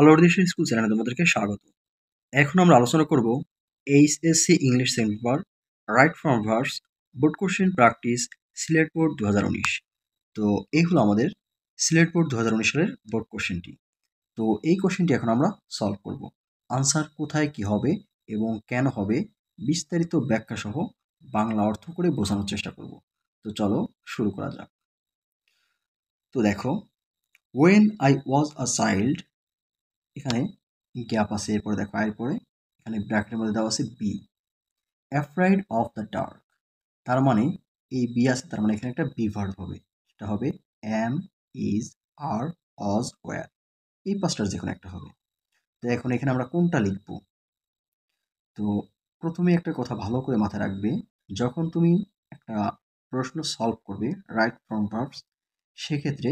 All-over school চ্যানেলে তোমাদেরকে স্বাগত এখন আমরা আলোচনা করব HSC English second paper right from verse board question practice Sylhet board দু তো এই হলো আমাদের সিলেট বোর্ড দু সালের বোর্ড কোশ্চেনটি তো এই কোশ্চেনটি এখন আমরা সলভ করব আনসার কোথায় কি হবে এবং কেন হবে বিস্তারিত ব্যাখ্যা সহ বাংলা অর্থ করে বোঝানোর চেষ্টা করব তো চলো শুরু করা যাক তো দেখো when I was a child এখানে গ্যাপ আছে এরপরে দেখো এরপরে এখানে ব্র্যাকেটের মধ্যে দেওয়া আছে be afraid of the dark তার মানে এই বি আছে তার মানে এখানে একটা বিভার্ড হবে সেটা হবে এম ইজ আর অজ ওয়ার এই পাঁচটার যে কোনো একটা হবে তো এখন এখানে আমরা কোনটা লিখব তো প্রথমে একটা কথা ভালো করে মাথায় রাখবে যখন তুমি একটা প্রশ্ন সলভ করবে রাইট ফ্রম ভার্বস সেক্ষেত্রে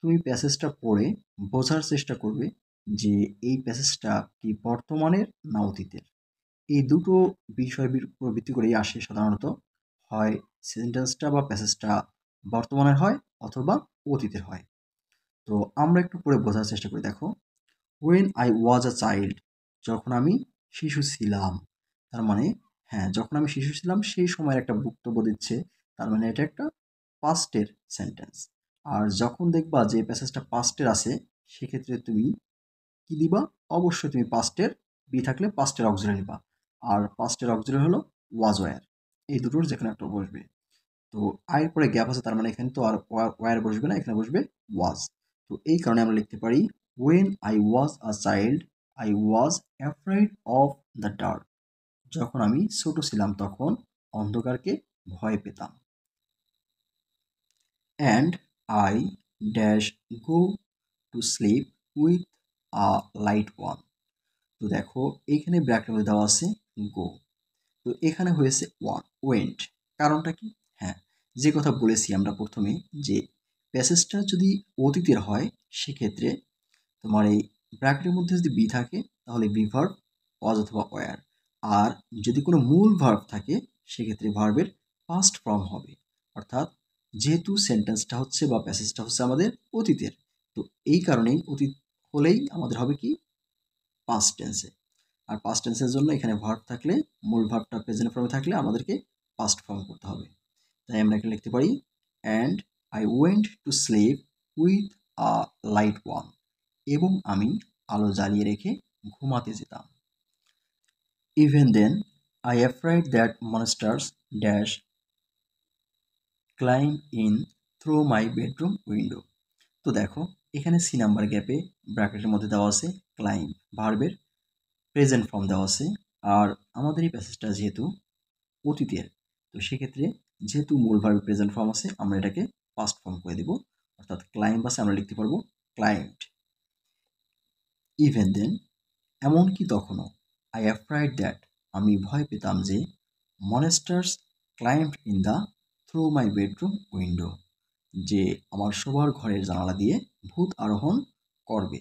তুমি প্যাসেজটা পড়ে বোঝার চেষ্টা করবে যে এই প্যাসেজটা কি বর্তমানের না অতীতের এই দুটো বিষয় উপর ভিত্তি করেই আসে সাধারণত হয় সেন্টেন্সটা বা প্যাসেজটা বর্তমানের হয় অথবা অতীতের হয় তো আমরা একটু পরে বোঝার চেষ্টা করি দেখো when I was a child যখন আমি শিশু ছিলাম তার মানে হ্যাঁ যখন আমি শিশু ছিলাম সেই সময়ের একটা বক্তব্য দিচ্ছে তার মানে এটা একটা পাস্টের সেন্টেন্স আর যখন দেখবা যে প্যাসেজটা পাস্টের আছে সেক্ষেত্রে তুমি কী দিবা অবশ্যই তুমি পাস্টের বি থাকলে পাস্টের অক্সিলারি নিবা আর পাস্টের অক্সিলারি হলো ওয়াজ ওয়ার এই দুটোর যেখানে একটা বসবে তো আয়ের পরে গ্যাপ আছে তার মানে এখানে তো আর ওয়ার বসবে না এখানে বসবে ওয়াজ তো এই কারণে আমরা লিখতে পারি when I was a child I was afraid of the dark যখন আমি ছোট ছিলাম তখন অন্ধকারকে ভয় পেতাম and I dash go to sleep with a light one তো দেখো এইখানে মধ্যে দেওয়া আছে গো তো এখানে হয়েছে ওয়ান ওয়েন্ট কারণটা কি হ্যাঁ যে কথা বলেছি আমরা প্রথমে যে প্যাসেজটা যদি অতীতের হয় সেক্ষেত্রে তোমার এই ব্র্যাকেটের মধ্যে যদি বি থাকে তাহলে বি ভার্ব ওয়াজ অথবা ওয়ার আর যদি কোনো মূল ভার্ব থাকে সেক্ষেত্রে ভার্বের ফার্স্ট ফর্ম হবে অর্থাৎ যেহেতু সেন্টেন্সটা হচ্ছে বা প্যাসেজটা হচ্ছে আমাদের অতীতের তো এই কারণেই অতীত হলেই আমাদের হবে কি পাস্ট টেন্সে আর পাস্ট টেন্সের জন্য এখানে ভার্ব থাকলে মূল ভার্বটা প্রেজেন্ট ফর্মে থাকলে আমাদেরকে পাস্ট ফর্ম করতে হবে তাই আমরা এখানে লিখতে পারি and I went to sleep with a light one এবং আমি আলো জ্বালিয়ে রেখে ঘুমাতে যেতাম even then I afraid that monsters dash climb in through my bedroom window তো দেখো এখানে সি নাম্বার গ্যাপে ব্র্যাকেটের মধ্যে দেওয়া আছে ক্লাইম ভার্বের প্রেজেন্ট ফর্ম দেওয়া আছে আর আমাদের এই প্যাসেজটা যেহেতু অতীতের তো সেক্ষেত্রে যেহেতু মূল ভার্বের প্রেজেন্ট ফর্ম আছে আমরা এটাকে পাস্ট ফর্ম করে দেব অর্থাৎ ক্লাইম্ব আছে আমরা লিখতে পারবো ক্লায়েন্ট ইভেন দেন এমনকি তখনও আই অ্যাফ্রাইড দ্যাট আমি ভয় পেতাম যে monsters climb in the through my bedroom window যে আমার সবার ঘরের জানালা দিয়ে ভূত আরোহণ করবে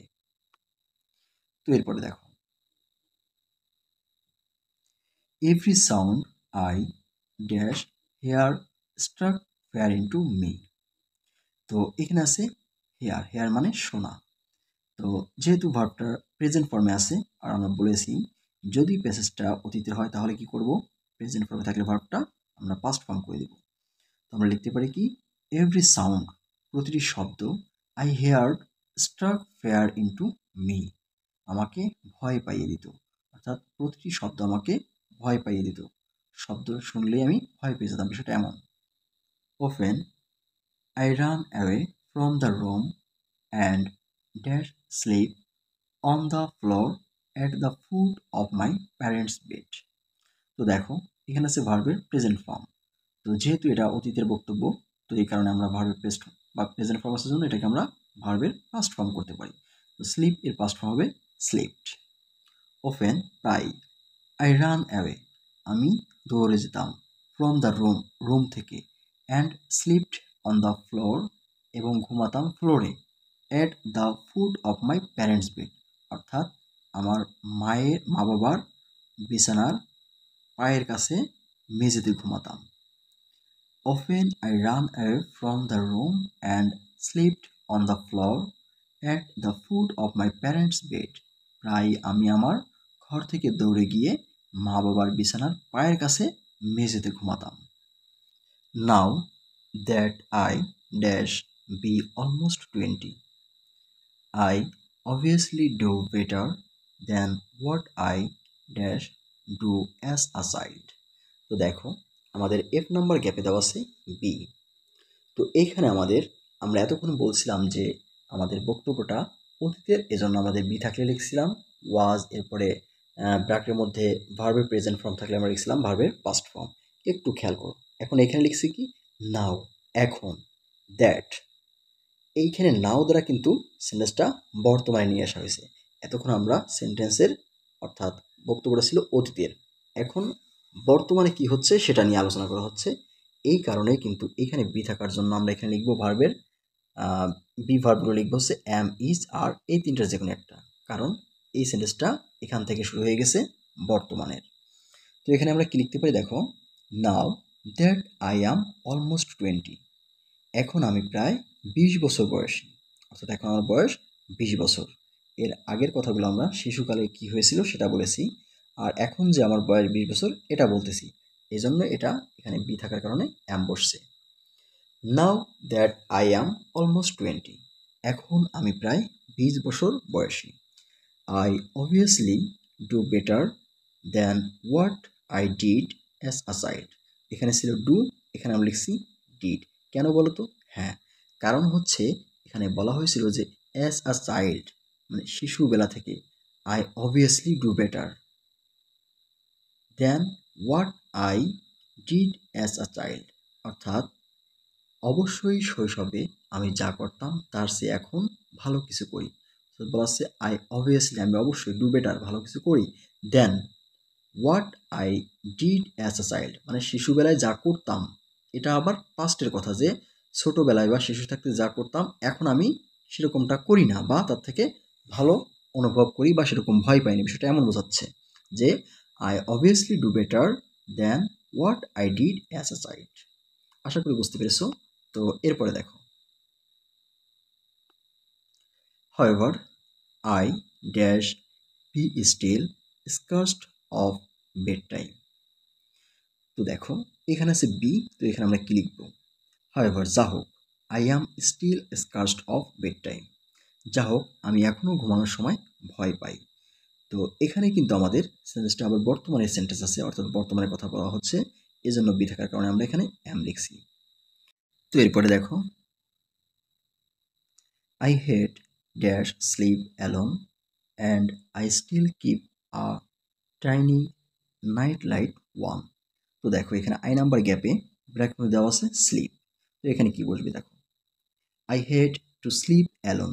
তো এরপরে দেখো every sound I dash hear struck fear into me তো এখানে আছে হেয়ার হেয়ার মানে সোনা তো যেহেতু ভাবটা প্রেজেন্ট ফর্মে আছে আর আমরা বলেছি যদি প্যাসেজটা অতীতে হয় তাহলে কি করব প্রেজেন্ট ফর্মে থাকলে ভাবটা আমরা পাস্ট ফর্ম করে দেব তো আমরা লিখতে পারি কি এভরি সাউন্ড প্রতিটি শব্দ I hear struck fear into me আমাকে ভয় পাইয়ে দিত অর্থাৎ প্রতিটি শব্দ আমাকে ভয় পাইয়ে দিত শব্দ শুনলেই আমি ভয় পেয়ে যেতাম বিষয়টা এমন often I run away from the room and dash sleep on the floor at the foot of my parents bed তো দেখো এখানে আছে ভার্বের প্রেজেন্ট ফর্ম তো যেহেতু এটা অতীতের বক্তব্য তো এই কারণে আমরা ভার্বের পেস্ট বা প্রেজেন্ট পারপাসের জন্য এটাকে আমরা ভার্বের পাস্ট ফর্ম করতে পারি তো স্লিপ এর পাস্ট ফর্ম হবে স্লিপড ওপেন প্রায় আই রান অ্যাওয়ে আমি দৌড়ে যেতাম ফ্রম দ্য রুম রুম থেকে and slept on the floor এবং ঘুমাতাম ফ্লোরে at the foot of my parents bed অর্থাৎ আমার মায়ের মা বাবার বিছানার পায়ের কাছে মেঝেতে ঘুমাতাম Often I ran away from the room and slept on the floor at the foot of my parents' bed. প্রায় আমি আমার ঘর থেকে দৌড়ে গিয়ে মা বাবার বিছানার পায়ের কাছে মেঝেতে ঘুমাতাম now that I dash be almost twenty I obviously do better than what I dash do as a child তো দেখো আমাদের এফ নাম্বার গ্যাপে দেওয়া আছে বি তো এইখানে আমাদের আমরা এতক্ষণ বলছিলাম যে আমাদের বক্তব্যটা অতীতের এজন্য আমাদের বি থাকলে লিখছিলাম ওয়াজ এরপরে ব্র্যাকের মধ্যে ভার্বের প্রেজেন্ট ফর্ম থাকলে আমরা লিখছিলাম ভার্বের পাস্ট ফর্ম একটু খেয়াল করো এখন এখানে লিখছি কি নাও এখন দ্যাট এইখানে নাও দ্বারা কিন্তু সেন্টেন্সটা বর্তমানে নিয়ে আসা হয়েছে এতক্ষণ আমরা সেন্টেন্সের অর্থাৎ বক্তব্যটা ছিল অতীতের এখন বর্তমানে কি হচ্ছে সেটা নিয়ে আলোচনা করা হচ্ছে এই কারণে কিন্তু এখানে বি থাকার জন্য আমরা এখানে লিখবো ভার্বের বি ভার্বগুলো লিখবো হচ্ছে অ্যাম ইজ আর এই তিনটার যে কোনো একটা কারণ এই সেন্টেন্সটা এখান থেকে শুরু হয়ে গেছে বর্তমানের তো এখানে আমরা কি লিখতে পারি দেখো now that I am almost twenty এখন আমি প্রায় বিশ বছর বয়সী অর্থাৎ এখন আমার বয়স বিশ বছর এর আগের কথাগুলো আমরা শিশুকালে কি হয়েছিল সেটা বলেছি আর এখন যে আমার বয়স বিশ বছর এটা বলতেছি এই জন্য এটা এখানে বি থাকার কারণে অ্যাম বসছে now that I am almost twenty এখন আমি প্রায় বিশ বছর বয়সী I obviously do better than what I did as a child এখানে ছিল ডু এখানে আমি লিখছি ডিড কেন বলো তো হ্যাঁ কারণ হচ্ছে এখানে বলা হয়েছিল যে অ্যাস আ চাইল্ড মানে শিশুবেলা থেকে I obviously do better than what I did as a child অর্থাৎ অবশ্যই শৈশবে আমি যা করতাম তার সে এখন ভালো কিছু করি বলা হচ্ছে আই অবভিয়াসলি আমি অবশ্যই ডু বেটার ভালো কিছু করি than what I did as a child মানে শিশুবেলায় যা করতাম এটা আবার পাস্টের কথা যে ছোটোবেলায় বা শিশু থাকতে যা করতাম এখন আমি সেরকমটা করি না বা তার থেকে ভালো অনুভব করি বা সেরকম ভয় পাইনি বিষয়টা এমন বোঝাচ্ছে যে I obviously do better than what I did as a child আশা করি বুঝতে পেরেছো তো এরপরে দেখো I dash be still still of bed time তো দেখো এখানে আছে বি তো এখানে আমরা কি লিখবো হাওয়েভার যা হোক I am still scared of bed time যা হোক আমি এখনও ঘুমানোর সময় ভয় পাই তো এখানে কিন্তু আমাদের সেন্টেন্সটা আবার বর্তমানে সেন্টেন্স আছে অর্থাৎ বর্তমানে কথা বলা হচ্ছে এজন্য বি থাকার কারণে আমরা এখানে অ্যাম লিখছি তো এরপরে দেখো I hate dash sleep alone and I still keep a tiny night light one তো দেখো এখানে আই নাম্বার গ্যাপে ব্র্যাক দেওয়া আছে স্লিপ তো এখানে কি বসবে দেখো I hate to sleep alone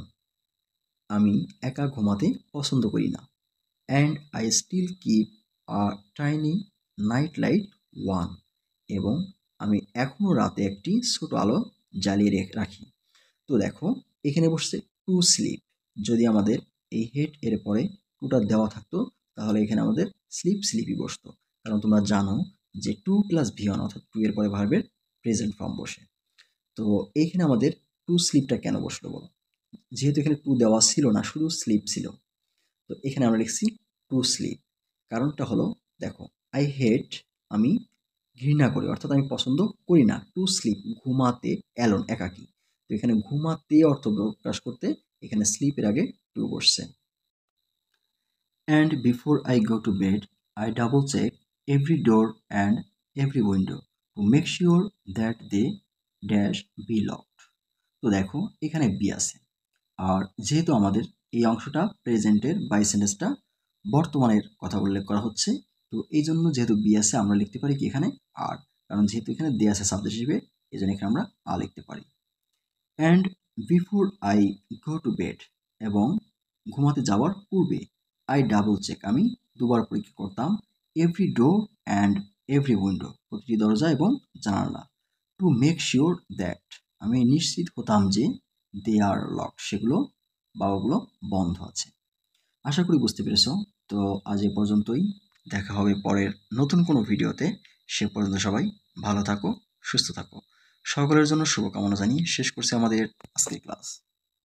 আমি একা ঘুমাতে পছন্দ করি না and I still keep a tiny night light one এবং আমি এখনও রাতে একটি ছোট আলো জ্বালিয়ে রাখি তো দেখো এখানে বসছে টু স্লিপ যদি আমাদের এই হেড এর পরে টুটা দেওয়া থাকতো তাহলে এখানে আমাদের স্লিপ স্লিপই বসতো কারণ তোমরা জানো যে টু প্লাস ভিওয়ান অর্থাৎ টু এর পরে ভার্বের প্রেজেন্ট ফর্ম বসে তো এইখানে আমাদের টু স্লিপটা কেন বসলো বলো যেহেতু এখানে টু দেওয়া ছিল না শুধু স্লিপ ছিল তো এখানে আমরা লিখছি টু স্লিপ কারণটা হলো দেখো আই হেড আমি ঘৃণা করি অর্থাৎ আমি পছন্দ করি না টু স্লিপ ঘুমাতে অ্যালন একাকি তো এখানে ঘুমাতে অর্থ প্রকাশ করতে এখানে স্লিপের আগে টু বসছে and before I go to bed I double check every door and every window to make sure that they dash be locked তো দেখো এখানে বি আছে আর যেহেতু আমাদের এই অংশটা প্রেজেন্টের বাই সেন্টেন্সটা বর্তমানের কথা উল্লেখ করা হচ্ছে তো এই জন্য যেহেতু বি আছে আমরা লিখতে পারি কি এখানে আর কারণ যেহেতু এখানে দে আছে সাবজেক্ট হিসেবে এই জন্য এখানে আমরা আ লিখতে পারি and before I go to bed এবং ঘুমাতে যাওয়ার পূর্বে আই ডাবল চেক আমি দুবার পরীক্ষা করতাম every door and every window প্রতিটি দরজা এবং জানালা টু মেক শিওর দ্যাট আমি নিশ্চিত হতাম যে দে আর লক সেগুলো বাবাগুলো বন্ধ আছে আশা করি বুঝতে পেরেছ তো আজ এ পর্যন্তই দেখা হবে পরের নতুন কোনো ভিডিওতে সে পর্যন্ত সবাই ভালো থাকো সুস্থ থাকো সকলের জন্য শুভকামনা জানিয়ে শেষ করছে আমাদের আজকের ক্লাস